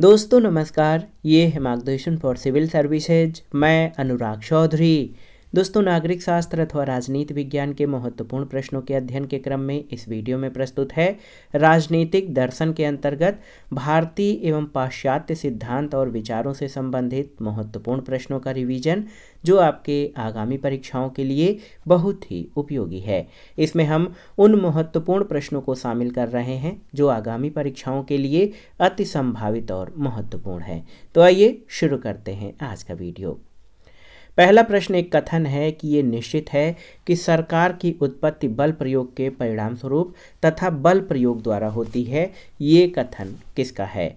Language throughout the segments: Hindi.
दोस्तों नमस्कार ये है फॉर सिविल सर्विसेज मैं अनुराग चौधरी दोस्तों नागरिक शास्त्र अथवा राजनीति विज्ञान के महत्वपूर्ण प्रश्नों के अध्ययन के क्रम में इस वीडियो में प्रस्तुत है राजनीतिक दर्शन के अंतर्गत भारतीय एवं पाश्चात्य सिद्धांत और विचारों से संबंधित महत्वपूर्ण प्रश्नों का रिवीजन जो आपके आगामी परीक्षाओं के लिए बहुत ही उपयोगी है इसमें हम उन महत्वपूर्ण प्रश्नों को शामिल कर रहे हैं जो आगामी परीक्षाओं के लिए अति संभावित और महत्वपूर्ण है तो आइए शुरू करते हैं आज का वीडियो पहला प्रश्न एक कथन है कि ये निश्चित है कि सरकार की उत्पत्ति बल प्रयोग के परिणाम स्वरूप तथा बल प्रयोग द्वारा होती है ये कथन किसका है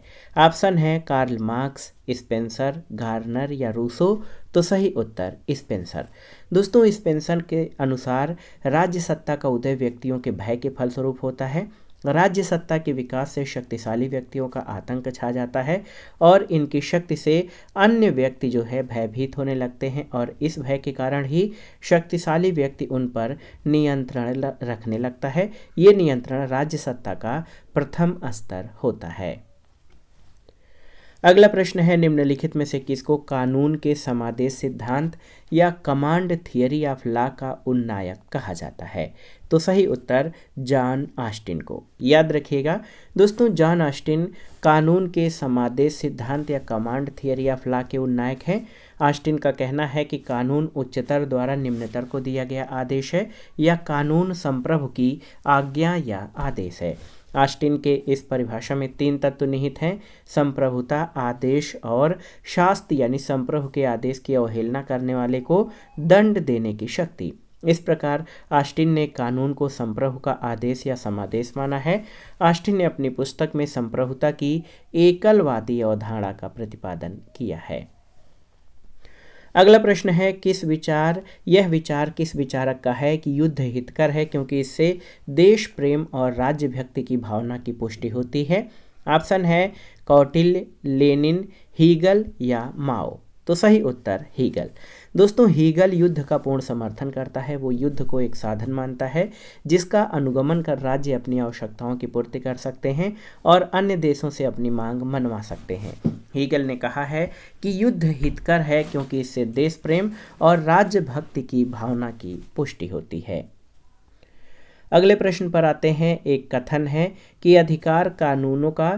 ऑप्शन है कार्ल मार्क्स स्पेंसर गार्नर या रूसो तो सही उत्तर स्पेंसर दोस्तों स्पेंसर के अनुसार राज्य सत्ता का उदय व्यक्तियों के भय के फलस्वरूप होता है राज्य सत्ता के विकास से शक्तिशाली व्यक्तियों का आतंक छा जाता है और इनकी शक्ति से अन्य व्यक्ति जो है भयभीत होने लगते हैं और इस भय के कारण ही शक्तिशाली व्यक्ति उन पर नियंत्रण रखने लगता है ये नियंत्रण राज्य सत्ता का प्रथम स्तर होता है अगला प्रश्न है निम्नलिखित में से किसको कानून के समादेश सिद्धांत या कमांड थियरी ऑफ लॉ का उन्नायक कहा जाता है तो सही उत्तर जॉन आस्टिन को याद रखिएगा दोस्तों जॉन आस्टिन कानून के समादेश सिद्धांत या कमांड थियरी ऑफ लॉ के उन्नायक हैं आस्टिन का कहना है कि कानून उच्चतर द्वारा निम्नतर को दिया गया आदेश है या कानून संप्रभु की आज्ञा या आदेश है आस्टिन के इस परिभाषा में तीन तत्व निहित हैं संप्रभुता आदेश और शास्त्र यानी संप्रभु के आदेश की अवहेलना करने वाले को दंड देने की शक्ति इस प्रकार आस्टिन ने कानून को संप्रभु का आदेश या समादेश माना है आस्टिन ने अपनी पुस्तक में संप्रभुता की एकलवादी अवधारणा का प्रतिपादन किया है अगला प्रश्न है किस विचार यह विचार किस विचारक का है कि युद्ध हितकर है क्योंकि इससे देश प्रेम और राज्य भक्ति की भावना की पुष्टि होती है ऑप्शन है कौटिल्य लेनिन हीगल या माओ तो सही उत्तर हीगल दोस्तों हीगल युद्ध का पूर्ण समर्थन करता है वो युद्ध को एक साधन मानता है जिसका अनुगमन कर राज्य अपनी आवश्यकताओं की पूर्ति कर सकते हैं और अन्य देशों से अपनी मांग मनवा सकते हैं हीगल ने कहा है कि युद्ध हितकर है क्योंकि इससे देश प्रेम और राज्य भक्ति की भावना की पुष्टि होती है अगले प्रश्न पर आते हैं एक कथन है कि अधिकार कानूनों का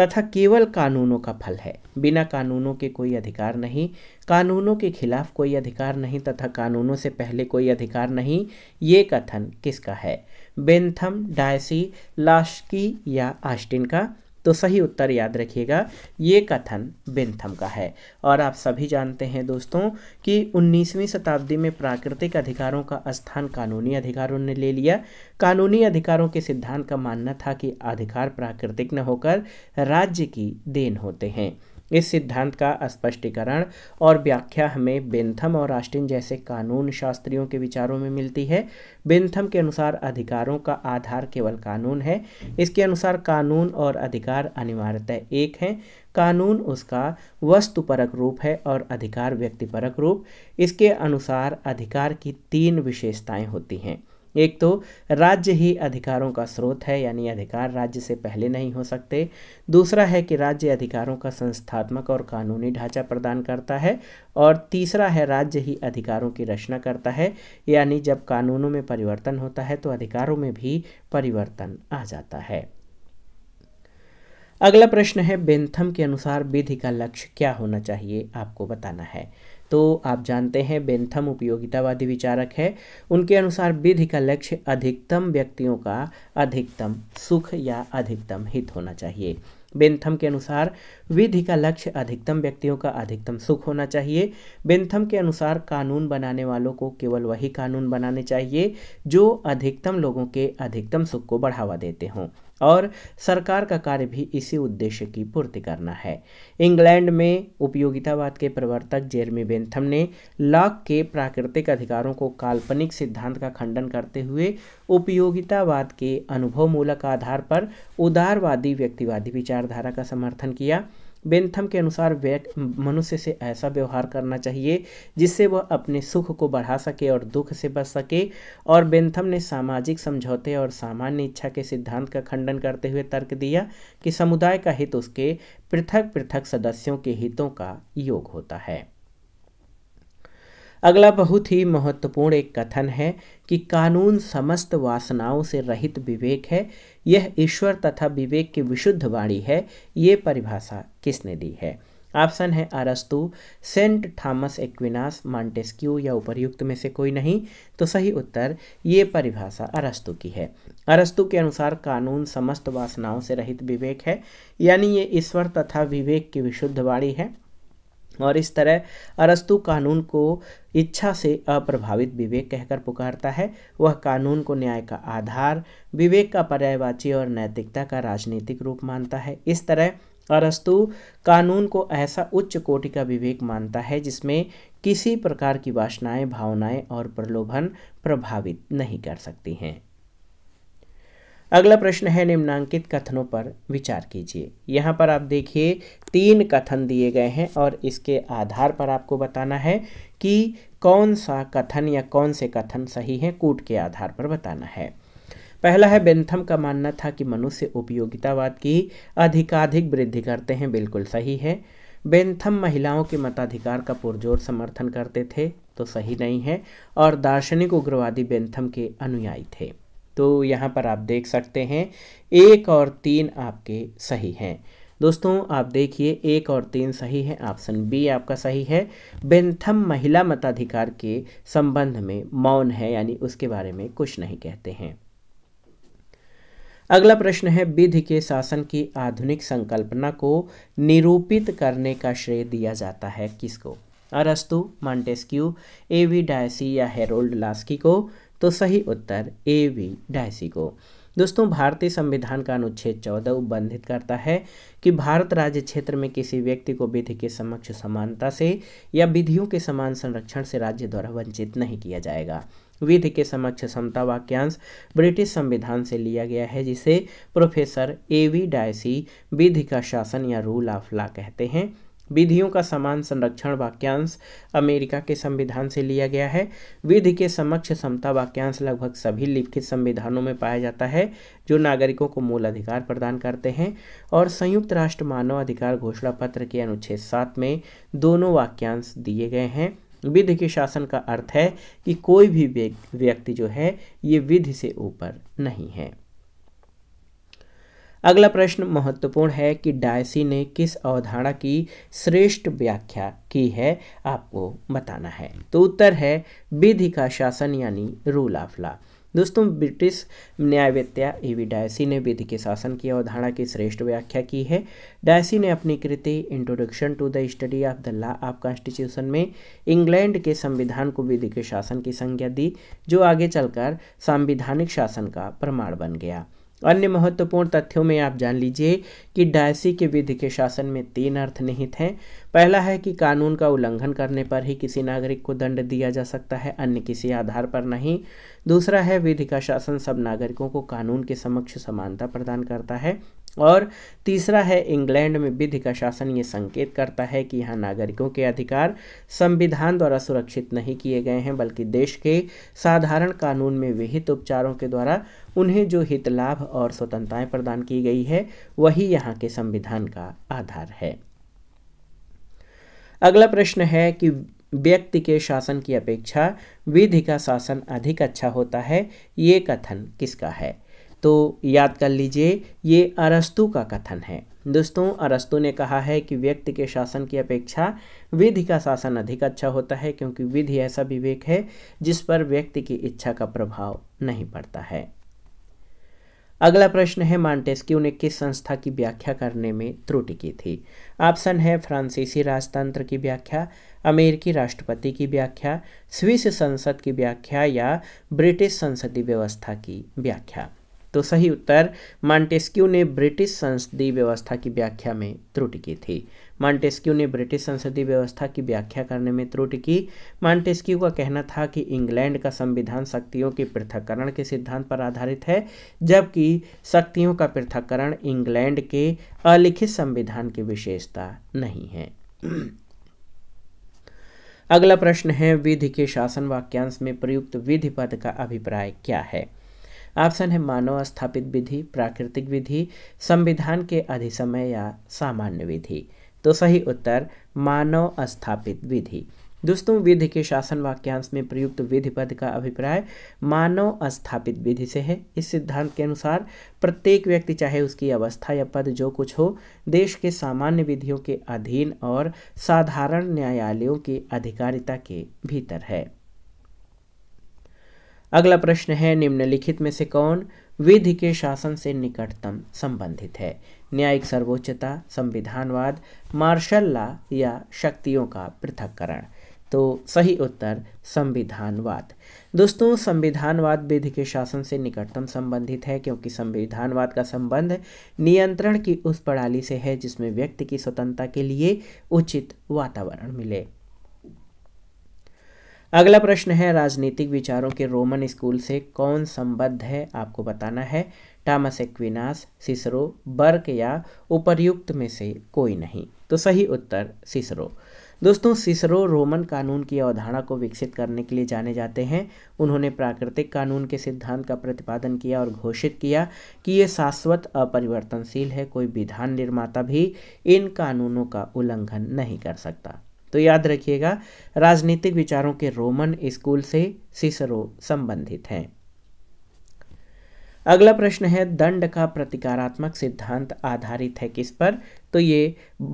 तथा केवल कानूनों का फल है बिना कानूनों के कोई अधिकार नहीं कानूनों के खिलाफ कोई अधिकार नहीं तथा कानूनों से पहले कोई अधिकार नहीं ये कथन किसका है बेंथम डायसी लाश्की या आस्टिन का तो सही उत्तर याद रखिएगा ये कथन बेंथम का है और आप सभी जानते हैं दोस्तों कि 19वीं शताब्दी में प्राकृतिक अधिकारों का स्थान कानूनी अधिकारों ने ले लिया कानूनी अधिकारों के सिद्धांत का मानना था कि अधिकार प्राकृतिक न होकर राज्य की देन होते हैं इस सिद्धांत का स्पष्टीकरण और व्याख्या हमें बेंथम और आस्टिन जैसे कानून शास्त्रियों के विचारों में मिलती है बेंथम के अनुसार अधिकारों का आधार केवल कानून है इसके अनुसार कानून और अधिकार अनिवार्यतः एक हैं कानून उसका वस्तुपरक रूप है और अधिकार व्यक्तिपरक रूप इसके अनुसार अधिकार की तीन विशेषताएं होती हैं एक तो राज्य ही अधिकारों का स्रोत है यानी अधिकार राज्य से पहले नहीं हो सकते दूसरा है कि राज्य अधिकारों का संस्थात्मक और कानूनी ढांचा प्रदान करता है और तीसरा है राज्य ही अधिकारों की रचना करता है यानी जब कानूनों में परिवर्तन होता है तो अधिकारों में भी परिवर्तन आ जाता है अगला प्रश्न है बेंथम के अनुसार विधि का लक्ष्य क्या होना चाहिए आपको बताना है तो आप जानते हैं बेंथम उपयोगितावादी विचारक है उनके अनुसार विधि का लक्ष्य अधिकतम व्यक्तियों का अधिकतम सुख या अधिकतम हित होना चाहिए बेंथम के अनुसार विधि का लक्ष्य अधिकतम व्यक्तियों का अधिकतम सुख होना चाहिए बेंथम के अनुसार कानून बनाने वालों को केवल वही कानून बनाने चाहिए जो अधिकतम लोगों के अधिकतम सुख को बढ़ावा देते हों और सरकार का कार्य भी इसी उद्देश्य की पूर्ति करना है इंग्लैंड में उपयोगितावाद के प्रवर्तक जेरमी बेंथम ने लॉक के प्राकृतिक अधिकारों को काल्पनिक सिद्धांत का खंडन करते हुए उपयोगितावाद के अनुभवमूलक आधार पर उदारवादी व्यक्तिवादी विचारधारा का समर्थन किया बेंथम के अनुसार मनुष्य से ऐसा व्यवहार करना चाहिए जिससे वह अपने सुख को बढ़ा सके और दुख से बच सके और बेंथम ने सामाजिक समझौते और सामान्य इच्छा के सिद्धांत का खंडन करते हुए तर्क दिया कि समुदाय का हित उसके पृथक पृथक सदस्यों के हितों का योग होता है अगला बहुत ही महत्वपूर्ण एक कथन है कि कानून समस्त वासनाओं से रहित विवेक है यह ईश्वर तथा विवेक की विशुद्ध वाणी है ये परिभाषा किसने दी है ऑप्शन है अरस्तु सेंट थॉमस एक्विनास मॉन्टेस्क्यू या उपरयुक्त में से कोई नहीं तो सही उत्तर ये परिभाषा अरस्तु की है अरस्तु के अनुसार कानून समस्त वासनाओं से रहित विवेक है यानी ये ईश्वर तथा विवेक की विशुद्ध वाणी है और इस तरह अरस्तु कानून को इच्छा से अप्रभावित विवेक कहकर पुकारता है वह कानून को न्याय का आधार विवेक का पर्यायवाची और नैतिकता का राजनीतिक रूप मानता है इस तरह अरस्तु कानून को ऐसा उच्च कोटि का विवेक मानता है जिसमें किसी प्रकार की वासनाएं भावनाएं और प्रलोभन प्रभावित नहीं कर सकती हैं अगला प्रश्न है निम्नांकित कथनों पर विचार कीजिए यहाँ पर आप देखिए तीन कथन दिए गए हैं और इसके आधार पर आपको बताना है कि कौन सा कथन या कौन से कथन सही हैं कूट के आधार पर बताना है पहला है बेंथम का मानना था कि मनुष्य उपयोगितावाद की अधिकाधिक वृद्धि करते हैं बिल्कुल सही है बेंथम महिलाओं के मताधिकार का पुरजोर समर्थन करते थे तो सही नहीं है और दार्शनिक उग्रवादी बेंथम के अनुयायी थे तो यहाँ पर आप देख सकते हैं एक और तीन आपके सही हैं दोस्तों आप देखिए एक और तीन सही है ऑप्शन बी आपका सही है बेंथम महिला मताधिकार के संबंध में मौन है यानी उसके बारे में कुछ नहीं कहते हैं अगला प्रश्न है विधि के शासन की आधुनिक संकल्पना को निरूपित करने का श्रेय दिया जाता है किसको अरस्तु मॉन्टेस्क्यू एवी डायसी या हेरोल्ड लास्की को तो सही उत्तर ए वी डायसी को दोस्तों भारतीय संविधान का अनुच्छेद चौदह बंधित करता है कि भारत राज्य क्षेत्र में किसी व्यक्ति को विधि के समक्ष समानता से या विधियों के समान संरक्षण से राज्य द्वारा वंचित नहीं किया जाएगा विधि के समक्ष समता वाक्यांश ब्रिटिश संविधान से लिया गया है जिसे प्रोफेसर ए वी डायसी विधि का शासन या रूल ऑफ लॉ कहते हैं विधियों का समान संरक्षण वाक्यांश अमेरिका के संविधान से लिया गया है विधि के समक्ष समता वाक्यांश लगभग सभी लिखित संविधानों में पाया जाता है जो नागरिकों को मूल अधिकार प्रदान करते हैं और संयुक्त राष्ट्र मानव अधिकार घोषणा पत्र के अनुच्छेद सात में दोनों वाक्यांश दिए गए हैं विधि के शासन का अर्थ है कि कोई भी व्यक्ति जो है ये विधि से ऊपर नहीं है अगला प्रश्न महत्वपूर्ण है कि डायसी ने किस अवधारणा की श्रेष्ठ व्याख्या की है आपको बताना है तो उत्तर है विधि का शासन यानी रूल ऑफ लॉ दोस्तों ब्रिटिश न्यायवेत्या ईवी डायसी ने विधि के शासन की अवधारणा की श्रेष्ठ व्याख्या की है डायसी ने अपनी कृति introduction to the study of the law of constitution में इंग्लैंड के संविधान को विधि के शासन की संज्ञा दी जो आगे चलकर संविधानिक शासन का प्रमाण बन गया अन्य महत्वपूर्ण तथ्यों में आप जान लीजिए कि डायसी के विधि के शासन में तीन अर्थ निहित हैं पहला है कि कानून का उल्लंघन करने पर ही किसी नागरिक को दंड दिया जा सकता है अन्य किसी आधार पर नहीं दूसरा है विधि का शासन सब नागरिकों को कानून के समक्ष समानता प्रदान करता है और तीसरा है इंग्लैंड में विधि का शासन ये संकेत करता है कि यहाँ नागरिकों के अधिकार संविधान द्वारा सुरक्षित नहीं किए गए हैं बल्कि देश के साधारण कानून में विहित उपचारों के द्वारा उन्हें जो हित लाभ और स्वतंत्रताएं प्रदान की गई है वही यहाँ के संविधान का आधार है अगला प्रश्न है कि व्यक्ति के शासन की अपेक्षा विधि का शासन अधिक अच्छा होता है ये कथन किसका है तो याद कर लीजिए ये अरस्तु का कथन है दोस्तों अरस्तु ने कहा है कि व्यक्ति के शासन की अपेक्षा विधि का शासन अधिक अच्छा होता है क्योंकि विधि ऐसा विवेक है जिस पर व्यक्ति की इच्छा का प्रभाव नहीं पड़ता है अगला प्रश्न है मांटेस्क्यू ने किस संस्था की व्याख्या करने में त्रुटि की थी ऑप्शन है फ्रांसीसी राजतंत्र की व्याख्या अमेरिकी राष्ट्रपति की व्याख्या स्विस संसद की व्याख्या या ब्रिटिश संसदीय व्यवस्था की व्याख्या तो सही उत्तर मॉन्टेस्क्यू ने ब्रिटिश संसदीय व्यवस्था की व्याख्या में त्रुटि की थी मॉन्टेस्क्यू ने ब्रिटिश संसदीय व्यवस्था की व्याख्या करने में त्रुटि की मॉन्टेस्क्यू का कहना था कि इंग्लैंड का संविधान शक्तियों के पृथककरण के सिद्धांत पर आधारित है जबकि शक्तियों का पृथककरण इंग्लैंड के अलिखित संविधान की विशेषता नहीं है अगला प्रश्न है विधि के शासन वाक्यांश में प्रयुक्त विधि पद का अभिप्राय क्या है ऑप्शन है मानव स्थापित विधि प्राकृतिक विधि संविधान के अधिसमय या सामान्य विधि तो सही उत्तर मानव स्थापित विधि दोस्तों विधि के शासन वाक्यांश में प्रयुक्त विधि पद का अभिप्राय मानव स्थापित विधि से है इस सिद्धांत के अनुसार प्रत्येक व्यक्ति चाहे उसकी अवस्था या पद जो कुछ हो देश के सामान्य विधियों के अधीन और साधारण न्यायालयों की अधिकारिता के भीतर है अगला प्रश्न है निम्नलिखित में से कौन विधि के शासन से निकटतम संबंधित है न्यायिक सर्वोच्चता संविधानवाद मार्शल लॉ या शक्तियों का पृथककरण तो सही उत्तर संविधानवाद दोस्तों संविधानवाद विधि के शासन से निकटतम संबंधित है क्योंकि संविधानवाद का संबंध नियंत्रण की उस प्रणाली से है जिसमें व्यक्ति की स्वतंत्रता के लिए उचित वातावरण मिले अगला प्रश्न है राजनीतिक विचारों के रोमन स्कूल से कौन संबद्ध है आपको बताना है टामस एक्विनास सिसरो बर्क या उपरयुक्त में से कोई नहीं तो सही उत्तर सिसरो दोस्तों सिसरो रोमन कानून की अवधारणा को विकसित करने के लिए जाने जाते हैं उन्होंने प्राकृतिक कानून के सिद्धांत का प्रतिपादन किया और घोषित किया कि ये शाश्वत अपरिवर्तनशील है कोई विधान निर्माता भी इन कानूनों का उल्लंघन नहीं कर सकता तो याद रखिएगा राजनीतिक विचारों के रोमन स्कूल से सिसरो संबंधित हैं अगला प्रश्न है दंड का प्रतिकारात्मक सिद्धांत आधारित है किस पर तो ये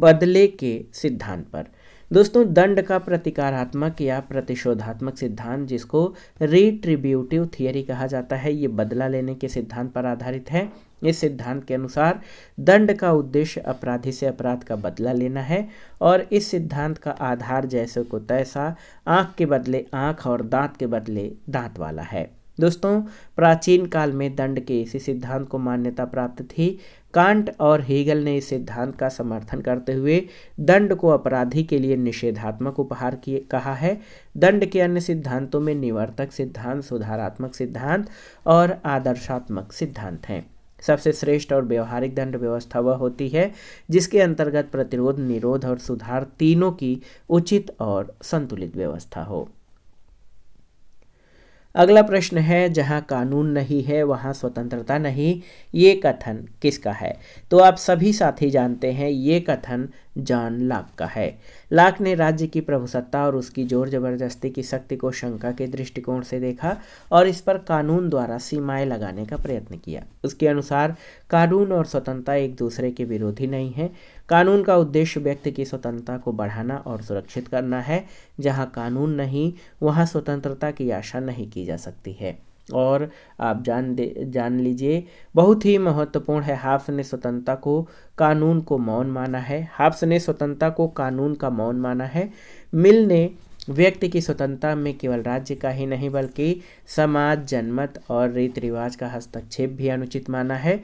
बदले के सिद्धांत पर दोस्तों दंड का प्रतिकारात्मक या प्रतिशोधात्मक सिद्धांत जिसको रिट्रीब्यूटिव थियरी कहा जाता है ये बदला लेने के सिद्धांत पर आधारित है इस सिद्धांत के अनुसार दंड का उद्देश्य अपराधी से अपराध का बदला लेना है और इस सिद्धांत का आधार जैसे को तैसा आँख के बदले आँख और दांत के बदले दांत वाला है दोस्तों प्राचीन काल में दंड के इसी सिद्धांत को मान्यता प्राप्त थी कांट और हीगल ने इस सिद्धांत का समर्थन करते हुए दंड को अपराधी के लिए निषेधात्मक उपहार किए कहा है दंड के अन्य सिद्धांतों में निवर्तक सिद्धांत सुधारात्मक सिद्धांत और आदर्शात्मक सिद्धांत हैं सबसे श्रेष्ठ और व्यवहारिक दंड व्यवस्था वह होती है जिसके अंतर्गत प्रतिरोध निरोध और सुधार तीनों की उचित और संतुलित व्यवस्था हो अगला प्रश्न है जहां कानून नहीं है वहां स्वतंत्रता नहीं ये कथन किसका है तो आप सभी साथी जानते हैं ये कथन जॉन लाक का है लाक ने राज्य की प्रभुसत्ता और उसकी जोर जबरदस्ती की शक्ति को शंका के दृष्टिकोण से देखा और इस पर कानून द्वारा सीमाएं लगाने का प्रयत्न किया उसके अनुसार कानून और स्वतंत्रता एक दूसरे के विरोधी नहीं है कानून का उद्देश्य व्यक्ति की स्वतंत्रता को बढ़ाना और सुरक्षित करना है जहाँ कानून नहीं वहाँ स्वतंत्रता की आशा नहीं की जा सकती है और आप जान दे जान लीजिए बहुत ही महत्वपूर्ण है हाफ्स ने स्वतंत्रता को कानून को मौन माना है हाफ्स ने स्वतंत्रता को कानून का मौन माना है मिल ने व्यक्ति की स्वतंत्रता में केवल राज्य का ही नहीं बल्कि समाज जनमत और रीति रिवाज का हस्तक्षेप भी अनुचित माना है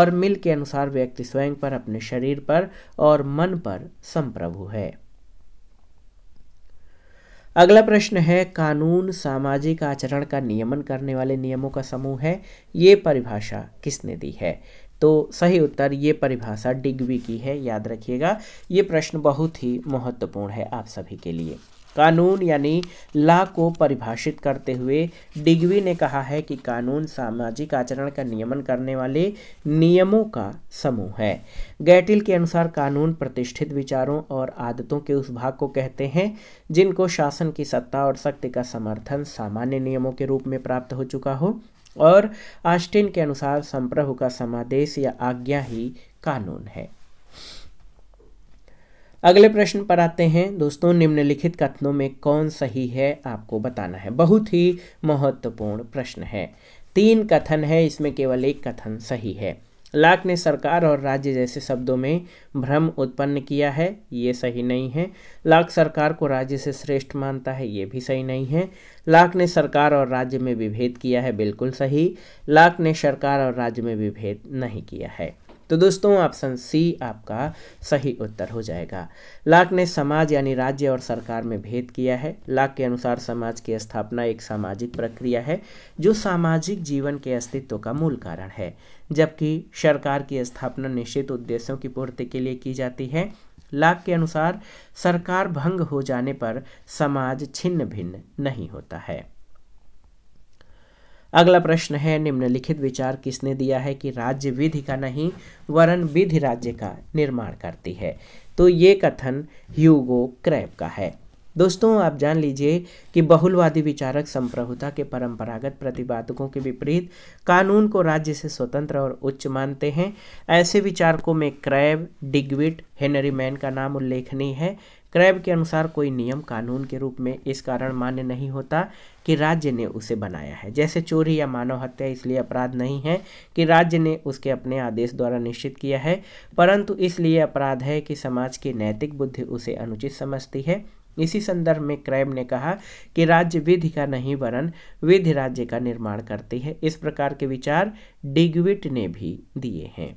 और मिल के अनुसार व्यक्ति स्वयं पर अपने शरीर पर और मन पर संप्रभु है अगला प्रश्न है कानून सामाजिक आचरण का नियमन करने वाले नियमों का समूह है ये परिभाषा किसने दी है तो सही उत्तर ये परिभाषा डिग्वी की है याद रखिएगा ये प्रश्न बहुत ही महत्वपूर्ण है आप सभी के लिए कानून यानी ला को परिभाषित करते हुए डिग्वी ने कहा है कि कानून सामाजिक आचरण का नियमन करने वाले नियमों का समूह है गैटिल के अनुसार कानून प्रतिष्ठित विचारों और आदतों के उस भाग को कहते हैं जिनको शासन की सत्ता और शक्ति का समर्थन सामान्य नियमों के रूप में प्राप्त हो चुका हो और आस्टिन के अनुसार संप्रभु का समादेश या आज्ञा ही कानून है अगले प्रश्न पर आते हैं दोस्तों निम्नलिखित कथनों में कौन सही है आपको बताना है बहुत ही महत्वपूर्ण प्रश्न है तीन कथन है इसमें केवल एक कथन सही है लाख ने सरकार और राज्य जैसे शब्दों में भ्रम उत्पन्न किया है ये सही नहीं है लाख सरकार को राज्य से श्रेष्ठ मानता है ये भी सही नहीं है लाख ने सरकार और राज्य में विभेद किया है बिल्कुल सही लाख ने सरकार और राज्य में विभेद नहीं किया है तो दोस्तों ऑप्शन सी आपका सही उत्तर हो जाएगा लाक ने समाज यानी राज्य और सरकार में भेद किया है लाक के अनुसार समाज की स्थापना एक सामाजिक प्रक्रिया है जो सामाजिक जीवन के अस्तित्व का मूल कारण है जबकि सरकार की स्थापना निश्चित उद्देश्यों की पूर्ति के लिए की जाती है लाक के अनुसार सरकार भंग हो जाने पर समाज छिन्न भिन्न नहीं होता है अगला प्रश्न है निम्नलिखित विचार किसने दिया है कि राज्य विधि का नहीं वरन विधि राज्य का निर्माण करती है तो ये कथन ह्यूगो क्रैप का है दोस्तों आप जान लीजिए कि बहुलवादी विचारक संप्रभुता के परंपरागत प्रतिपादकों के विपरीत कानून को राज्य से स्वतंत्र और उच्च मानते हैं ऐसे विचारकों में क्रैब डिग्विट हेनरी मैन का नाम उल्लेखनीय है क्रैब के अनुसार कोई नियम कानून के रूप में इस कारण मान्य नहीं होता कि राज्य ने उसे बनाया है जैसे चोरी या मानव हत्या इसलिए अपराध नहीं है कि राज्य ने उसके अपने आदेश द्वारा निश्चित किया है परंतु इसलिए अपराध है कि समाज की नैतिक बुद्धि उसे अनुचित समझती है इसी संदर्भ में क्रैब ने कहा कि राज्य विधि का नहीं वरन विधि राज्य का निर्माण करती है इस प्रकार के विचार डिगविट ने भी दिए हैं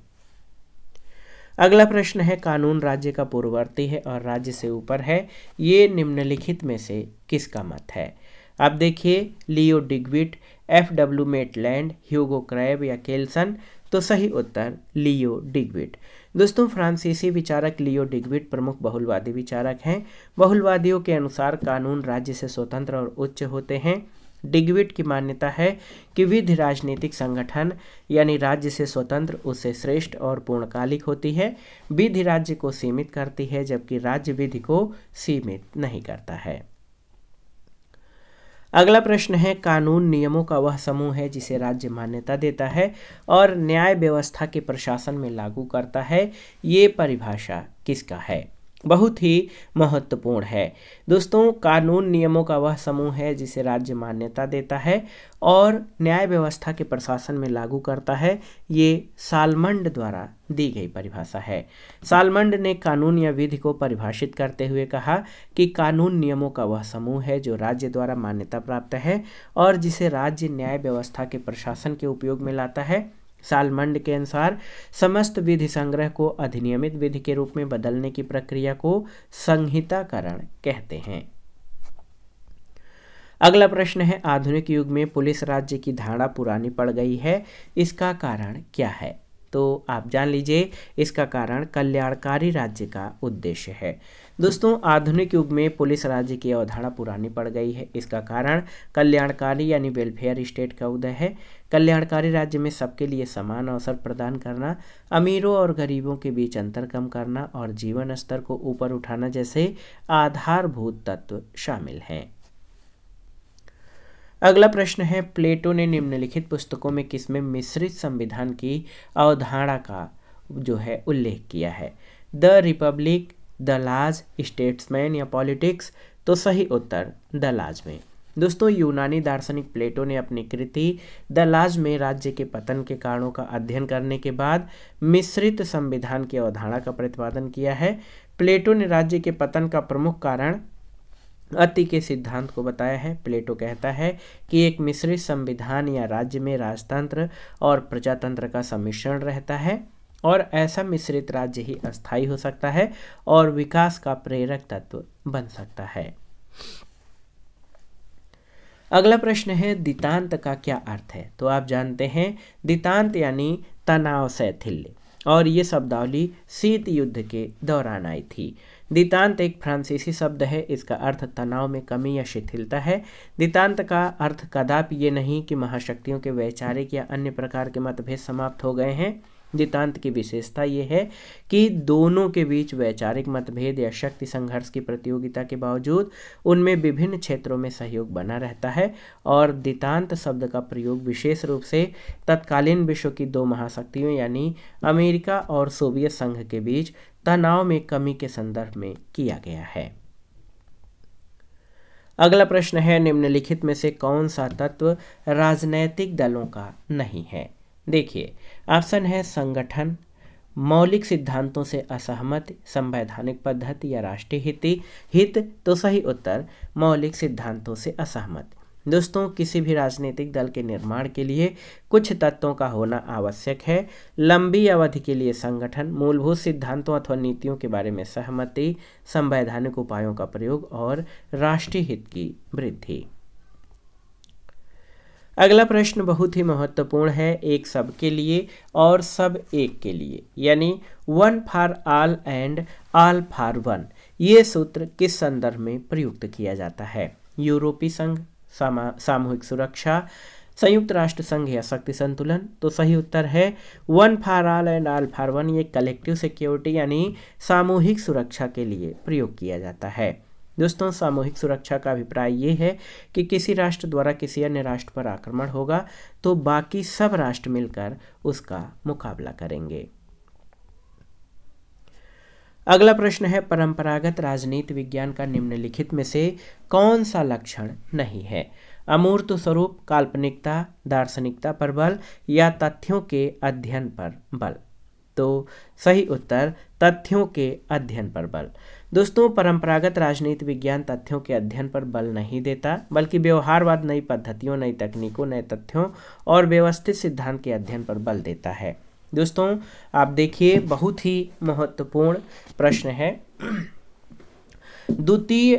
अगला प्रश्न है कानून राज्य का पूर्ववर्ती है और राज्य से ऊपर है ये निम्नलिखित में से किसका मत है आप देखिए Leo Duguit F W Maitland Hugo Krabbe या केल्सन तो सही उत्तर लियो डिग्विट दोस्तों फ्रांसीसी विचारक लियो डिग्विट प्रमुख बहुलवादी विचारक हैं बहुलवादियों के अनुसार कानून राज्य से स्वतंत्र और उच्च होते हैं डिग्विट की मान्यता है कि विधि राजनीतिक संगठन यानी राज्य से स्वतंत्र उससे श्रेष्ठ और पूर्णकालिक होती है विधि राज्य को सीमित करती है जबकि राज्य विधि को सीमित नहीं करता है अगला प्रश्न है कानून नियमों का वह समूह है जिसे राज्य मान्यता देता है और न्याय व्यवस्था के प्रशासन में लागू करता है ये परिभाषा किसका है बहुत ही महत्वपूर्ण है दोस्तों कानून नियमों का वह समूह है जिसे राज्य मान्यता देता है और न्याय व्यवस्था के प्रशासन में लागू करता है ये सालमंड द्वारा दी गई परिभाषा है सालमंड ने कानून या विधि को परिभाषित करते हुए कहा कि कानून नियमों का वह समूह है जो राज्य द्वारा मान्यता प्राप्त है और जिसे राज्य न्याय व्यवस्था के प्रशासन के उपयोग में लाता है सालमंड के अनुसार समस्त विधि संग्रह को अधिनियमित विधि के रूप में बदलने की प्रक्रिया को संहिताकरण कहते हैं अगला प्रश्न है आधुनिक युग में पुलिस राज्य की धारणा पुरानी पड़ गई है इसका कारण क्या है तो आप जान लीजिए इसका कारण कल्याणकारी राज्य का उद्देश्य है दोस्तों आधुनिक युग में पुलिस राज्य की अवधारणा पुरानी पड़ गई है इसका कारण कल्याणकारी यानी वेलफेयर स्टेट का उदय है कल्याणकारी राज्य में सबके लिए समान अवसर प्रदान करना अमीरों और गरीबों के बीच अंतर कम करना और जीवन स्तर को ऊपर उठाना जैसे आधारभूत तत्व शामिल हैं अगला प्रश्न है प्लेटो ने निम्नलिखित पुस्तकों में किसमें मिश्रित संविधान की अवधारणा का जो है उल्लेख किया है the Republic the Laws Statesman या पॉलिटिक्स तो सही उत्तर द लाज में दोस्तों यूनानी दार्शनिक प्लेटो ने अपनी कृति द लाज में राज्य के पतन के कारणों का अध्ययन करने के बाद मिश्रित संविधान की अवधारणा का प्रतिपादन किया है प्लेटो ने राज्य के पतन का प्रमुख कारण अति के सिद्धांत को बताया है प्लेटो कहता है कि एक मिश्रित संविधान या राज्य में राजतंत्र और प्रजातंत्र का सम्मिश्रण रहता है और ऐसा मिश्रित राज्य ही अस्थायी हो सकता है और विकास का प्रेरक तत्व बन सकता है अगला प्रश्न है दितांत का क्या अर्थ है तो आप जानते हैं दितांत यानी तनाव शैथिल्य और ये शब्दावली शीत युद्ध के दौरान आई थी दितांत एक फ्रांसीसी शब्द है इसका अर्थ तनाव में कमी या शिथिलता है दितांत का अर्थ कदापि ये नहीं कि महाशक्तियों के वैचारिक या अन्य प्रकार के मतभेद समाप्त हो गए हैं सिद्धांत की विशेषता ये है कि दोनों के बीच वैचारिक मतभेद या शक्ति संघर्ष की प्रतियोगिता के बावजूद उनमें विभिन्न क्षेत्रों में सहयोग बना रहता है और दितांत शब्द का प्रयोग विशेष रूप से तत्कालीन विश्व की दो महाशक्तियों यानी अमेरिका और सोवियत संघ के बीच तनाव में कमी के संदर्भ में किया गया है अगला प्रश्न है निम्नलिखित में से कौन सा तत्व राजनैतिक दलों का नहीं है देखिए ऑप्शन है संगठन मौलिक सिद्धांतों से असहमत संवैधानिक पद्धति या राष्ट्रीय हित हित तो सही उत्तर मौलिक सिद्धांतों से असहमत दोस्तों किसी भी राजनीतिक दल के निर्माण के लिए कुछ तत्वों का होना आवश्यक है लंबी अवधि के लिए संगठन मूलभूत सिद्धांतों अथवा नीतियों के बारे में सहमति संवैधानिक उपायों का प्रयोग और राष्ट्रीय हित की वृद्धि अगला प्रश्न बहुत ही महत्वपूर्ण है एक सब के लिए और सब एक के लिए यानी one for all and all for one ये सूत्र किस संदर्भ में प्रयुक्त किया जाता है यूरोपीय संघ सामूहिक सुरक्षा संयुक्त राष्ट्र संघ या शक्ति संतुलन तो सही उत्तर है one for all and all for one ये कलेक्टिव सिक्योरिटी यानी सामूहिक सुरक्षा के लिए प्रयोग किया जाता है दोस्तों सामूहिक सुरक्षा का अभिप्राय ये है कि किसी राष्ट्र द्वारा किसी अन्य राष्ट्र पर आक्रमण होगा तो बाकी सब राष्ट्र मिलकर उसका मुकाबला करेंगे अगला प्रश्न है परंपरागत राजनीति विज्ञान का निम्नलिखित में से कौन सा लक्षण नहीं है अमूर्त स्वरूप काल्पनिकता दार्शनिकता पर बल या तथ्यों के अध्ययन पर बल तो सही उत्तर तथ्यों के अध्ययन पर बल दोस्तों परंपरागत राजनीति विज्ञान तथ्यों के अध्ययन पर बल नहीं देता बल्कि व्यवहारवाद नई पद्धतियों नई तकनीकों नए तथ्यों और व्यवस्थित सिद्धांत के अध्ययन पर बल देता है दोस्तों आप देखिए बहुत ही महत्वपूर्ण प्रश्न है द्वितीय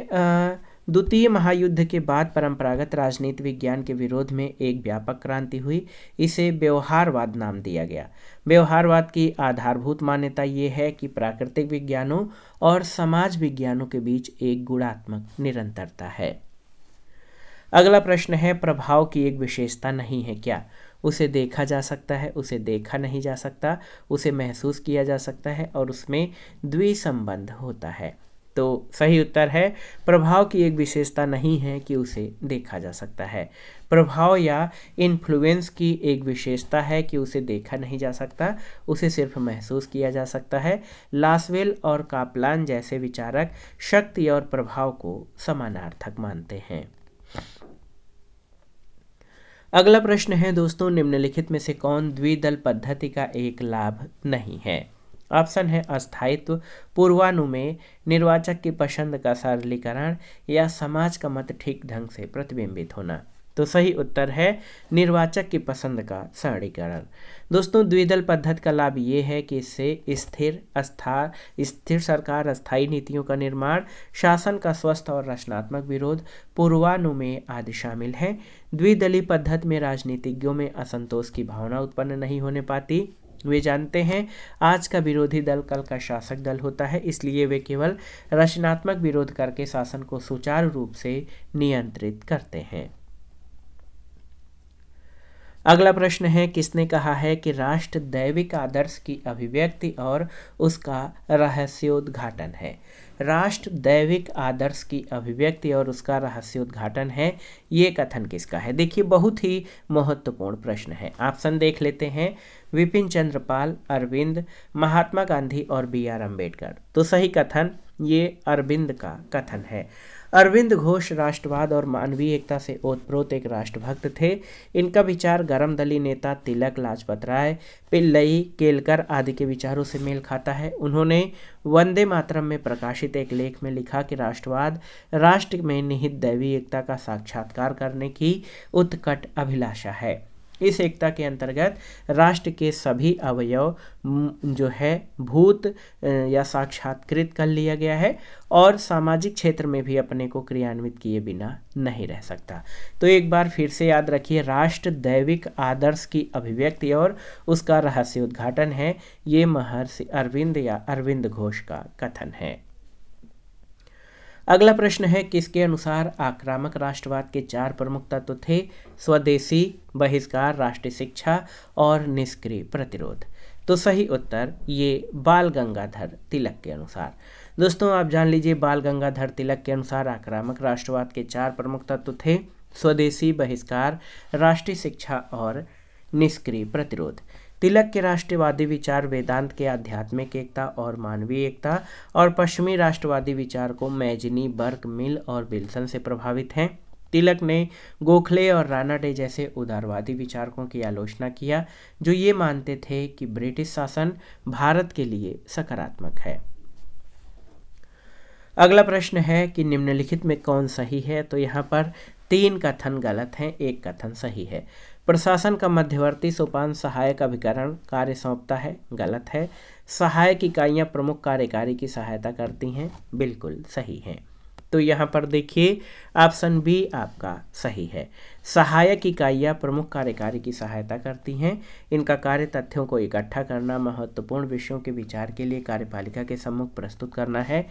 द्वितीय महायुद्ध के बाद परंपरागत राजनीति विज्ञान के विरोध में एक व्यापक क्रांति हुई इसे व्यवहारवाद नाम दिया गया व्यवहारवाद की आधारभूत मान्यता ये है कि प्राकृतिक विज्ञानों और समाज विज्ञानों के बीच एक गुणात्मक निरंतरता है अगला प्रश्न है प्रभाव की एक विशेषता नहीं है क्या उसे देखा जा सकता है उसे देखा नहीं जा सकता उसे महसूस किया जा सकता है और उसमें द्विसंबंध होता है तो सही उत्तर है प्रभाव की एक विशेषता नहीं है कि उसे देखा जा सकता है प्रभाव या इन्फ्लुएंस की एक विशेषता है कि उसे देखा नहीं जा सकता उसे सिर्फ महसूस किया जा सकता है लासवेल और कापलान जैसे विचारक शक्ति और प्रभाव को समानार्थक मानते हैं अगला प्रश्न है दोस्तों निम्नलिखित में से कौन द्विदल पद्धति का एक लाभ नहीं है ऑप्शन है अस्थायित्व पूर्वानुमेय निर्वाचक की पसंद का सरलीकरण या समाज का मत ठीक ढंग से प्रतिबिंबित होना तो सही उत्तर है निर्वाचक की पसंद का सरलीकरण दोस्तों द्विदल पद्धति का लाभ ये है कि इससे स्थिर अस्था स्थिर सरकार स्थायी नीतियों का निर्माण शासन का स्वस्थ और रचनात्मक विरोध पूर्वानुमेय आदि शामिल हैं द्विदलीय पद्धति में राजनीतिज्ञों में असंतोष की भावना उत्पन्न नहीं होने पाती वे जानते हैं आज का विरोधी दल कल का शासक दल होता है इसलिए वे केवल रचनात्मक विरोध करके शासन को सुचारू रूप से नियंत्रित करते हैं अगला प्रश्न है किसने कहा है कि राष्ट्र दैविक आदर्श की अभिव्यक्ति और उसका रहस्योद्घाटन है राष्ट्र दैविक आदर्श की अभिव्यक्ति और उसका रहस्य उद्घाटन है ये कथन किसका है देखिए बहुत ही महत्वपूर्ण प्रश्न है ऑप्शन देख लेते हैं विपिन चंद्रपाल अरविंद महात्मा गांधी और बी आर अम्बेडकर तो सही कथन ये अरविंद का कथन है अरविंद घोष राष्ट्रवाद और मानवीय एकता से ओतप्रोत एक राष्ट्रभक्त थे इनका विचार गरम दली नेता तिलक लाजपत राय पिल्लई केलकर आदि के विचारों से मेल खाता है उन्होंने वंदे मातरम में प्रकाशित एक लेख में लिखा कि राष्ट्रवाद राष्ट्र में निहित दैवी एकता का साक्षात्कार करने की उत्कट अभिलाषा है इस एकता के अंतर्गत राष्ट्र के सभी अवयव जो है भूत या साक्षात्कृत कर लिया गया है और सामाजिक क्षेत्र में भी अपने को क्रियान्वित किए बिना नहीं रह सकता तो एक बार फिर से याद रखिए राष्ट्र दैविक आदर्श की अभिव्यक्ति और उसका रहस्य उद्घाटन है ये महर्षि अरविंद या अरविंद घोष का कथन है अगला प्रश्न है किसके अनुसार आक्रामक राष्ट्रवाद के चार प्रमुख तत्व थे स्वदेशी बहिष्कार राष्ट्रीय शिक्षा और निष्क्रिय प्रतिरोध तो सही उत्तर ये बाल गंगाधर तिलक के अनुसार दोस्तों आप जान लीजिए बाल गंगाधर तिलक के अनुसार आक्रामक राष्ट्रवाद के चार प्रमुख तत्व थे स्वदेशी बहिष्कार राष्ट्रीय शिक्षा और निष्क्रिय प्रतिरोध तिलक के राष्ट्रवादी विचार वेदांत के आध्यात्मिक एकता और मानवीय एकता और पश्चिमी राष्ट्रवादी विचार को मैजनी बर्क मिल और विल्सन से प्रभावित हैं तिलक ने गोखले और राणा डे जैसे उदारवादी विचारकों की आलोचना किया जो ये मानते थे कि ब्रिटिश शासन भारत के लिए सकारात्मक है अगला प्रश्न है कि निम्नलिखित में कौन सही है तो यहाँ पर तीन कथन गलत हैं एक कथन सही है प्रशासन का मध्यवर्ती सोपान सहायक अभिकरण कार्य सौंपता है गलत है सहायक इकाइयाँ प्रमुख कार्यकारी की सहायता करती हैं बिल्कुल सही है तो यहाँ पर देखिए ऑप्शन बी आपका सही है सहायक इकाइयाँ प्रमुख कार्यकारी की सहायता करती हैं इनका कार्य तथ्यों को इकट्ठा करना महत्वपूर्ण विषयों के विचार के लिए कार्यपालिका के सम्मुख प्रस्तुत करना है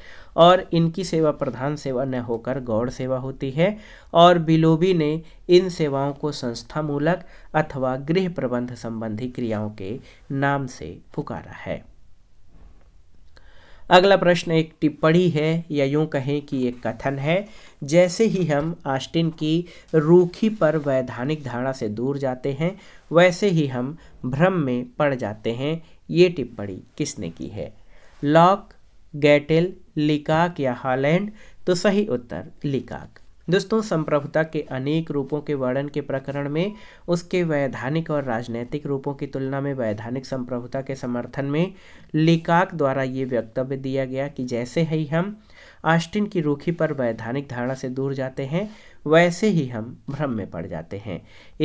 और इनकी सेवा प्रधान सेवा न होकर गौड़ सेवा होती है और बिलोबी ने इन सेवाओं को संस्था मूलक अथवा गृह प्रबंध संबंधी क्रियाओं के नाम से पुकारा है अगला प्रश्न एक टिप्पणी है या यूं कहें कि एक कथन है जैसे ही हम आस्टिन की रूखी पर वैधानिक धारणा से दूर जाते हैं वैसे ही हम भ्रम में पड़ जाते हैं ये टिप्पणी किसने की है लॉक गैटेल लिकाक या हॉलैंड तो सही उत्तर लिकाक दोस्तों संप्रभुता के अनेक रूपों के वर्णन के प्रकरण में उसके वैधानिक और राजनैतिक रूपों की तुलना में वैधानिक संप्रभुता के समर्थन में लेकाक द्वारा ये वक्तव्य दिया गया कि जैसे ही हम आस्टिन की रूखी पर वैधानिक धारणा से दूर जाते हैं वैसे ही हम भ्रम में पड़ जाते हैं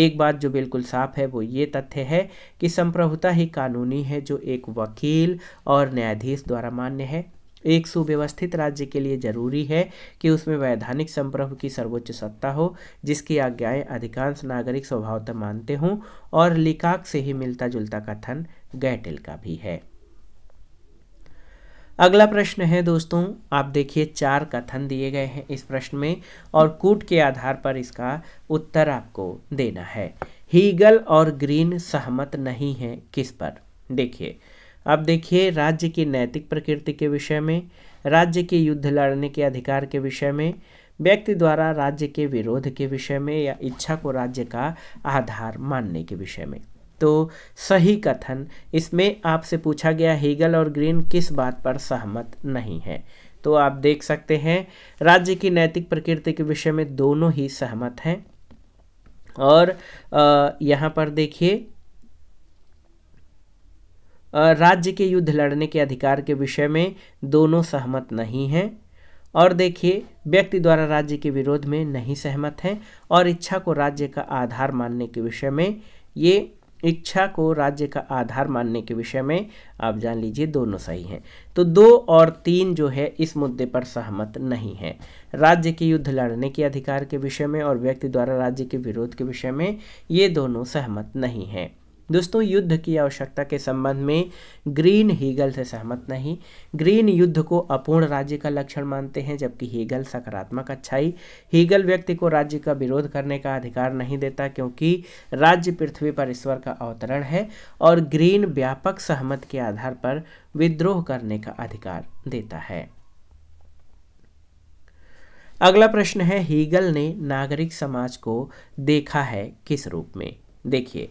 एक बात जो बिल्कुल साफ है वो ये तथ्य है कि संप्रभुता ही कानूनी है जो एक वकील और न्यायाधीश द्वारा मान्य है एक सुव्यवस्थित राज्य के लिए जरूरी है कि उसमें वैधानिक संप्रभु की सर्वोच्च सत्ता हो जिसकी आज्ञाएं अधिकांश नागरिक स्वभावतः मानते हों और लिकाक से ही मिलता जुलता कथन गैटिल का भी है अगला प्रश्न है दोस्तों आप देखिए चार कथन दिए गए हैं इस प्रश्न में और कूट के आधार पर इसका उत्तर आपको देना है हीगल और ग्रीन सहमत नहीं है किस पर देखिए अब देखिए राज्य की नैतिक प्रकृति के विषय में राज्य के युद्ध लड़ने के अधिकार के विषय में व्यक्ति द्वारा राज्य के विरोध के विषय में या इच्छा को राज्य का आधार मानने के विषय में तो सही कथन इसमें आपसे पूछा गया हीगल और ग्रीन किस बात पर सहमत नहीं है तो आप देख सकते हैं राज्य की नैतिक प्रकृति के विषय में दोनों ही सहमत हैं और यहाँ पर देखिए राज्य के युद्ध लड़ने के अधिकार के विषय में दोनों सहमत नहीं हैं और देखिए व्यक्ति द्वारा राज्य के विरोध में नहीं सहमत हैं और इच्छा को राज्य का आधार मानने के विषय में ये इच्छा को राज्य का आधार मानने के विषय में आप जान लीजिए दोनों सही हैं तो दो और तीन जो है इस मुद्दे पर सहमत नहीं है राज्य के युद्ध लड़ने के अधिकार के विषय में और व्यक्ति द्वारा राज्य के विरोध के विषय में ये दोनों सहमत नहीं हैं दोस्तों युद्ध की आवश्यकता के संबंध में ग्रीन हीगल से सहमत नहीं ग्रीन युद्ध को अपूर्ण राज्य का लक्षण मानते हैं जबकि हीगल सकारात्मक अच्छाई हीगल व्यक्ति को राज्य का विरोध करने का अधिकार नहीं देता क्योंकि राज्य पृथ्वी पर ईश्वर का अवतरण है और ग्रीन व्यापक सहमत के आधार पर विद्रोह करने का अधिकार देता है अगला प्रश्न है हीगल ने नागरिक समाज को देखा है किस रूप में देखिए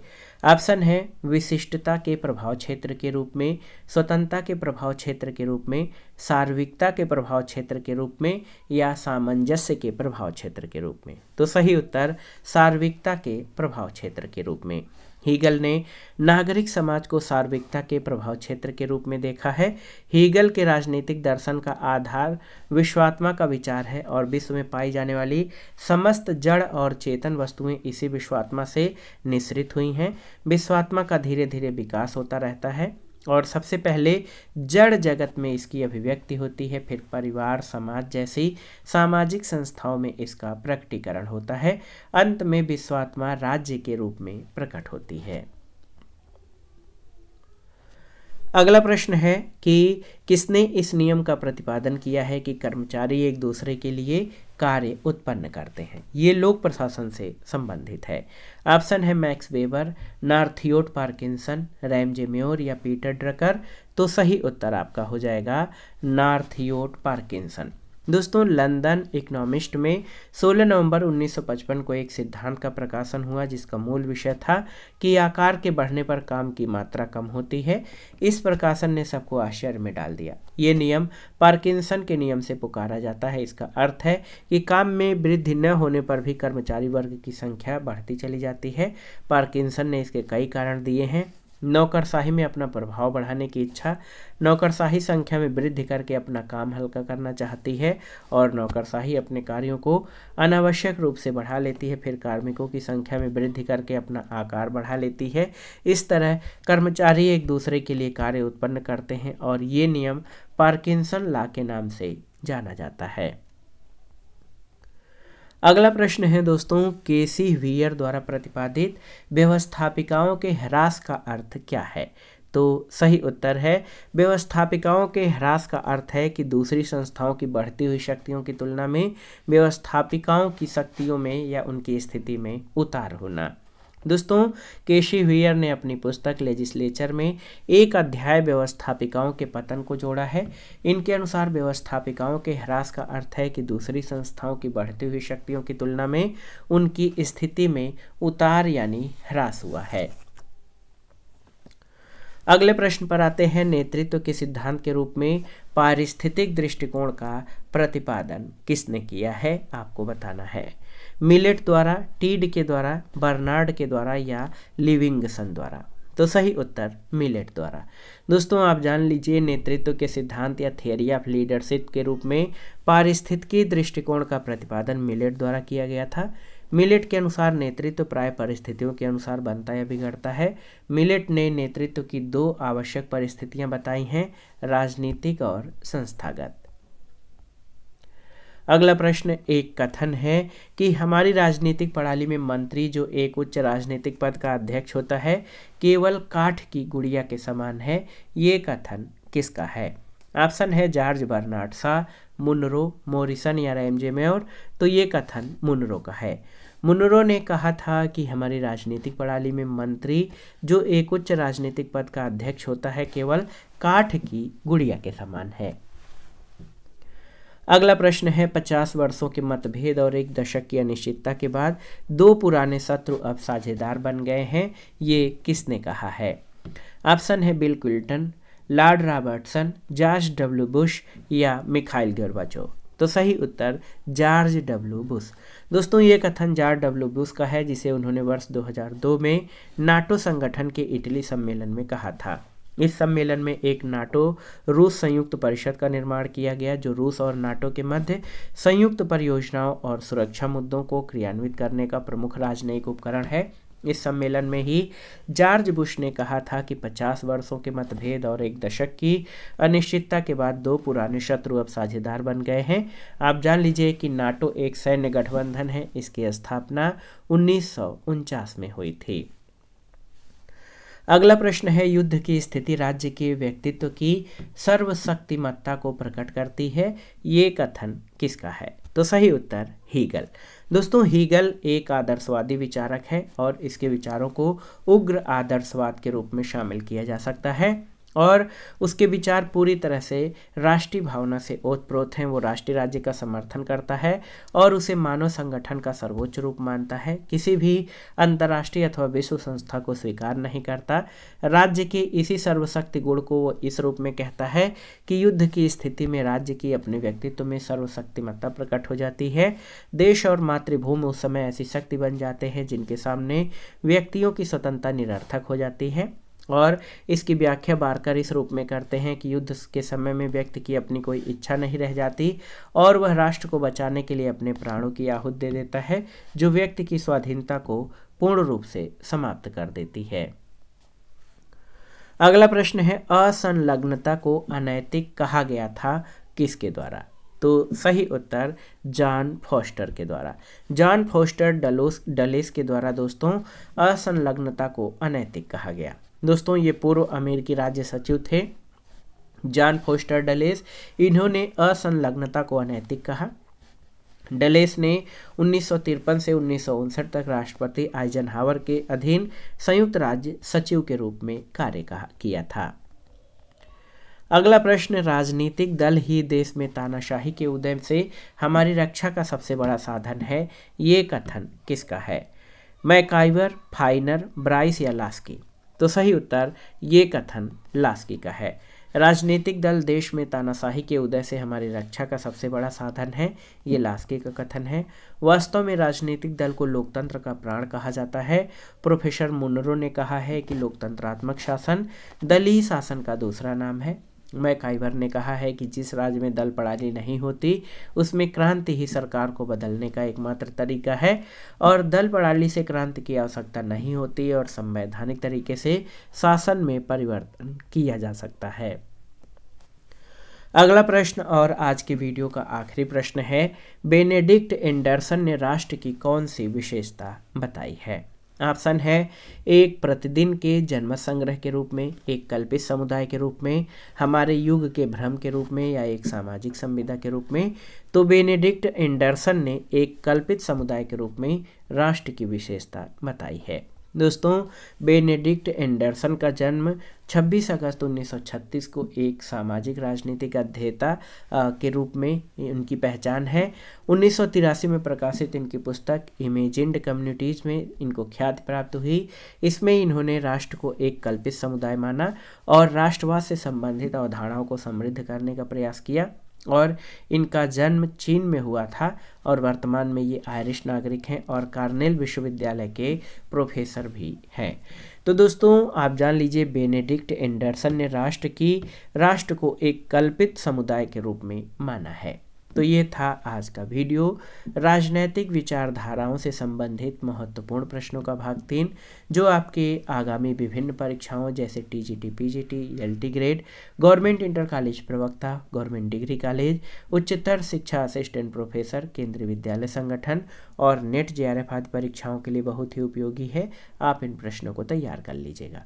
ऑप्शन है विशिष्टता के प्रभाव क्षेत्र के रूप में स्वतंत्रता के प्रभाव क्षेत्र के रूप में सार्विकता के प्रभाव क्षेत्र के रूप में या सामंजस्य के प्रभाव क्षेत्र के रूप में तो सही उत्तर सार्विकता के प्रभाव क्षेत्र के रूप में हीगल ने नागरिक समाज को सार्विकता के प्रभाव क्षेत्र के रूप में देखा है हीगल के राजनीतिक दर्शन का आधार विश्वात्मा का विचार है और विश्व में पाई जाने वाली समस्त जड़ और चेतन वस्तुएं इसी विश्वात्मा से निश्रित हुई हैं विश्वात्मा का धीरे धीरे विकास होता रहता है और सबसे पहले जड़ जगत में इसकी अभिव्यक्ति होती है फिर परिवार समाज जैसी सामाजिक संस्थाओं में इसका प्रकटीकरण होता है अंत में विश्वात्मा राज्य के रूप में प्रकट होती है अगला प्रश्न है कि किसने इस नियम का प्रतिपादन किया है कि कर्मचारी एक दूसरे के लिए कार्य उत्पन्न करते हैं ये लोक प्रशासन से संबंधित है ऑप्शन है Max Weber Northcote Parkinson Ramsay Muir या पीटर ड्रकर तो सही उत्तर आपका हो जाएगा नार्थियोट पार्किंसन दोस्तों लंदन इकोनॉमिस्ट में 16 नवंबर 1955 को एक सिद्धांत का प्रकाशन हुआ जिसका मूल विषय था कि आकार के बढ़ने पर काम की मात्रा कम होती है इस प्रकाशन ने सबको आश्चर्य में डाल दिया ये नियम पार्किंसन के नियम से पुकारा जाता है इसका अर्थ है कि काम में वृद्धि न होने पर भी कर्मचारी वर्ग की संख्या बढ़ती चली जाती है पार्किंसन ने इसके कई कारण दिए हैं नौकरशाही में अपना प्रभाव बढ़ाने की इच्छा नौकरशाही संख्या में वृद्धि करके अपना काम हल्का करना चाहती है और नौकरशाही अपने कार्यों को अनावश्यक रूप से बढ़ा लेती है फिर कार्मिकों की संख्या में वृद्धि करके अपना आकार बढ़ा लेती है इस तरह कर्मचारी एक दूसरे के लिए कार्य उत्पन्न करते हैं और ये नियम पार्किंसन ला के नाम से जाना जाता है अगला प्रश्न है दोस्तों केसी वीयर द्वारा प्रतिपादित व्यवस्थापिकाओं के ह्रास का अर्थ क्या है तो सही उत्तर है व्यवस्थापिकाओं के ह्रास का अर्थ है कि दूसरी संस्थाओं की बढ़ती हुई शक्तियों की तुलना में व्यवस्थापिकाओं की शक्तियों में या उनकी स्थिति में उतार होना दोस्तों केशी हुयर ने अपनी पुस्तक लेजिस्लेचर में एक अध्याय व्यवस्थापिकाओं के पतन को जोड़ा है इनके अनुसार व्यवस्थापिकाओं के ह्रास का अर्थ है कि दूसरी संस्थाओं की बढ़ती हुई शक्तियों की तुलना में उनकी स्थिति में उतार यानी ह्रास हुआ है अगले प्रश्न पर आते हैं नेतृत्व के सिद्धांत के रूप में पारिस्थितिक दृष्टिकोण का प्रतिपादन किसने किया है आपको बताना है मिलेट द्वारा टीड के द्वारा बर्नार्ड के द्वारा या लिविंगसन द्वारा तो सही उत्तर मिलेट द्वारा दोस्तों आप जान लीजिए नेतृत्व के सिद्धांत या थियरी ऑफ लीडरशिप के रूप में पारिस्थितिकी दृष्टिकोण का प्रतिपादन मिलेट द्वारा किया गया था मिलेट के अनुसार नेतृत्व प्राय परिस्थितियों के अनुसार बनता या बिगड़ता है मिलेट ने नेतृत्व की दो आवश्यक परिस्थितियां बताई हैं राजनीतिक और संस्थागत अगला प्रश्न एक कथन है कि हमारी राजनीतिक प्रणाली में मंत्री जो एक उच्च राजनीतिक पद का अध्यक्ष होता है केवल काठ की गुड़िया के समान है ये कथन किसका है ऑप्शन है George Bernard Shaw Munro Morrison या रैमजे मेयर तो ये कथन मुनरो का है मुनरो ने कहा था कि हमारी राजनीतिक प्रणाली में मंत्री जो एक उच्च राजनीतिक पद का अध्यक्ष होता है केवल काठ की गुड़िया के समान है अगला प्रश्न है पचास वर्षों के मतभेद और एक दशक की अनिश्चितता के बाद दो पुराने शत्रु अब साझेदार बन गए हैं ये किसने कहा है ऑप्शन है Bill Clinton Lord Robertson George W Bush या मिखाइल गर्बाचो तो सही उत्तर जॉर्ज डब्ल्यू बुश दोस्तों ये कथन जॉर्ज डब्ल्यू बुश का है जिसे उन्होंने वर्ष 2002 में नाटो संगठन के इटली सम्मेलन में कहा था इस सम्मेलन में एक नाटो रूस संयुक्त परिषद का निर्माण किया गया जो रूस और नाटो के मध्य संयुक्त परियोजनाओं और सुरक्षा मुद्दों को क्रियान्वित करने का प्रमुख राजनयिक उपकरण है इस सम्मेलन में ही जॉर्ज बुश ने कहा था कि 50 वर्षों के मतभेद और एक दशक की अनिश्चितता के बाद दो पुराने शत्रु अब साझेदार बन गए हैं आप जान लीजिए कि नाटो एक सैन्य गठबंधन है इसकी स्थापना उन्नीस में हुई थी अगला प्रश्न है युद्ध की स्थिति राज्य के व्यक्तित्व की सर्वशक्तिमत्ता को प्रकट करती है ये कथन किसका है तो सही उत्तर हीगल दोस्तों हीगल एक आदर्शवादी विचारक है और इसके विचारों को उग्र आदर्शवाद के रूप में शामिल किया जा सकता है और उसके विचार पूरी तरह से राष्ट्रीय भावना से ओतप्रोत हैं वो राष्ट्रीय राज्य का समर्थन करता है और उसे मानव संगठन का सर्वोच्च रूप मानता है किसी भी अंतर्राष्ट्रीय अथवा विश्व संस्था को स्वीकार नहीं करता राज्य के इसी सर्वशक्ति गुण को वो इस रूप में कहता है कि युद्ध की स्थिति में राज्य की अपने व्यक्तित्व में सर्वशक्तिमत्ता प्रकट हो जाती है देश और मातृभूमि उस समय ऐसी शक्ति बन जाते हैं जिनके सामने व्यक्तियों की स्वतंत्रता निरर्थक हो जाती है और इसकी व्याख्या बारकर इस रूप में करते हैं कि युद्ध के समय में व्यक्ति की अपनी कोई इच्छा नहीं रह जाती और वह राष्ट्र को बचाने के लिए अपने प्राणों की आहुत दे देता है जो व्यक्ति की स्वाधीनता को पूर्ण रूप से समाप्त कर देती है अगला प्रश्न है असंलग्नता को अनैतिक कहा गया था किसके द्वारा तो सही उत्तर जॉन फोस्टर के द्वारा जॉन फोस्टर डलोस डलेस के द्वारा दोस्तों असंलग्नता को अनैतिक कहा गया दोस्तों ये पूर्व अमेरिकी राज्य सचिव थे जॉन फोस्टर डलेस इन्होंने असंलग्नता को अनैतिक कहा डलेस ने उन्नीस से उन्नीस तक राष्ट्रपति आइजन के अधीन संयुक्त राज्य सचिव के रूप में कार्य कहा किया था अगला प्रश्न राजनीतिक दल ही देश में तानाशाही के उदय से हमारी रक्षा का सबसे बड़ा साधन है ये कथन किसका है मैकाइवर फाइनर ब्राइस या लास्की तो सही उत्तर ये कथन लास्की का है राजनीतिक दल देश में तानाशाही के उदय से हमारी रक्षा का सबसे बड़ा साधन है ये लास्की का कथन है वास्तव में राजनीतिक दल को लोकतंत्र का प्राण कहा जाता है प्रोफेसर मुनरो ने कहा है कि लोकतंत्रात्मक शासन दलीय शासन का दूसरा नाम है आइवर ने कहा है कि जिस राज्य में दल पड़ाली नहीं होती उसमें क्रांति ही सरकार को बदलने का एकमात्र तरीका है और दल पड़ाली से क्रांति की आवश्यकता नहीं होती और संवैधानिक तरीके से शासन में परिवर्तन किया जा सकता है अगला प्रश्न और आज के वीडियो का आखिरी प्रश्न है बेनेडिक्ट एंडरसन ने राष्ट्र की कौन सी विशेषता बताई है ऑप्शन है एक प्रतिदिन के जन्म संग्रह के रूप में एक कल्पित समुदाय के रूप में हमारे युग के भ्रम के रूप में या एक सामाजिक संविदा के रूप में तो बेनेडिक्ट एंडरसन ने एक कल्पित समुदाय के रूप में राष्ट्र की विशेषता बताई है दोस्तों बेनेडिक्ट एंडरसन का जन्म 26 अगस्त 1936 को एक सामाजिक राजनीतिक अध्येता के रूप में इनकी पहचान है उन्नीस में प्रकाशित इनकी पुस्तक इमेजिंड कम्युनिटीज़ में इनको ख्याति प्राप्त हुई इसमें इन्होंने राष्ट्र को एक कल्पित समुदाय माना और राष्ट्रवाद से संबंधित अवधारणाओं को समृद्ध करने का प्रयास किया और इनका जन्म चीन में हुआ था और वर्तमान में ये आयरिश नागरिक हैं और कार्नेल विश्वविद्यालय के प्रोफेसर भी हैं तो दोस्तों आप जान लीजिए बेनेडिक्ट एंडरसन ने राष्ट्र की राष्ट्र को एक कल्पित समुदाय के रूप में माना है तो ये था आज का वीडियो राजनैतिक विचारधाराओं से संबंधित महत्वपूर्ण प्रश्नों का भाग तीन जो आपके आगामी विभिन्न परीक्षाओं जैसे T G T P G T L T grade government inter college प्रवक्ता गवर्नमेंट डिग्री कॉलेज उच्चतर शिक्षा असिस्टेंट प्रोफेसर केंद्रीय विद्यालय संगठन और नेट जे आर एफ आदि परीक्षाओं के लिए बहुत ही उपयोगी है आप इन प्रश्नों को तैयार कर लीजिएगा